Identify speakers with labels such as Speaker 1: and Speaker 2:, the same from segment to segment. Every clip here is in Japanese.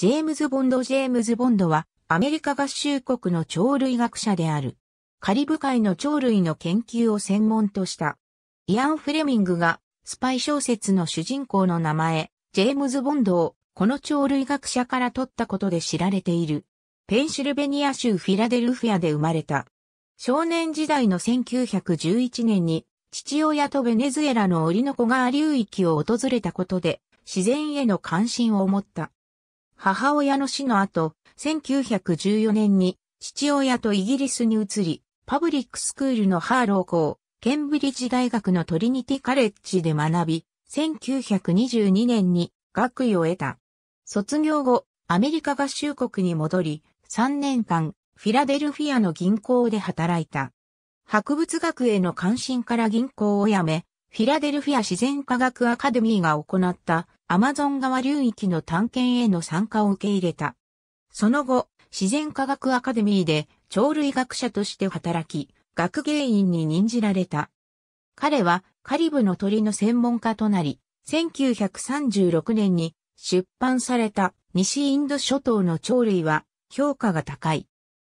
Speaker 1: ジェームズ・ボンド・ジェームズ・ボンドは、アメリカ合衆国の鳥類学者である。カリブ海の鳥類の研究を専門とした。イアン・フレミングが、スパイ小説の主人公の名前、ジェームズ・ボンドを、この鳥類学者から取ったことで知られている。ペンシルベニア州フィラデルフィアで生まれた。少年時代の1911年に、父親とベネズエラのオリノコガー流域を訪れたことで、自然への関心を持った。母親の死の後、1914年に父親とイギリスに移り、パブリックスクールのハーロー校、ケンブリッジ大学のトリニティカレッジで学び、1922年に学位を得た。卒業後、アメリカ合衆国に戻り、3年間、フィラデルフィアの銀行で働いた。博物学への関心から銀行を辞め、フィラデルフィア自然科学アカデミーが行ったアマゾン川流域の探検への参加を受け入れた。その後、自然科学アカデミーで鳥類学者として働き、学芸員に任じられた。彼はカリブの鳥の専門家となり、1936年に出版された西インド諸島の鳥類は評価が高い。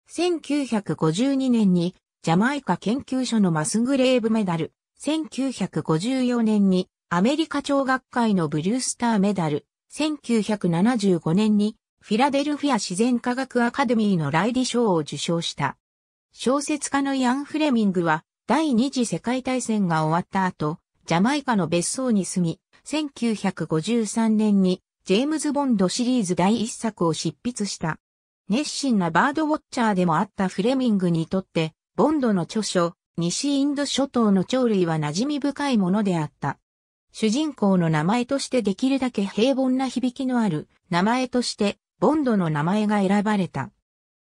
Speaker 1: 1952年にジャマイカ研究所のマスグレーブメダル、1954年にアメリカ聴学会のブルースターメダル、1975年にフィラデルフィア自然科学アカデミーのライディ賞を受賞した。小説家のイアン・フレミングは第二次世界大戦が終わった後、ジャマイカの別荘に住み、1953年にジェームズ・ボンドシリーズ第一作を執筆した。熱心なバードウォッチャーでもあったフレミングにとって、ボンドの著書、西インド諸島の鳥類は馴染み深いものであった。主人公の名前としてできるだけ平凡な響きのある名前としてボンドの名前が選ばれた。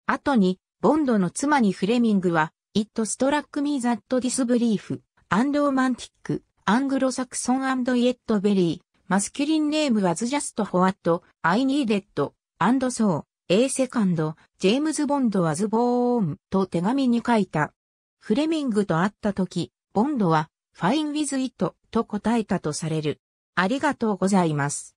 Speaker 1: 後にボンドの妻にフレミングは It struck me that this brief, a n d r o m a n t i c anglo-saxon and yet very, masculine name was just what I needed, and so, a second, James Bond was born と手紙に書いた。フレミングと会った時、ボンドは fine with it と答えたとされる。ありがとうございます。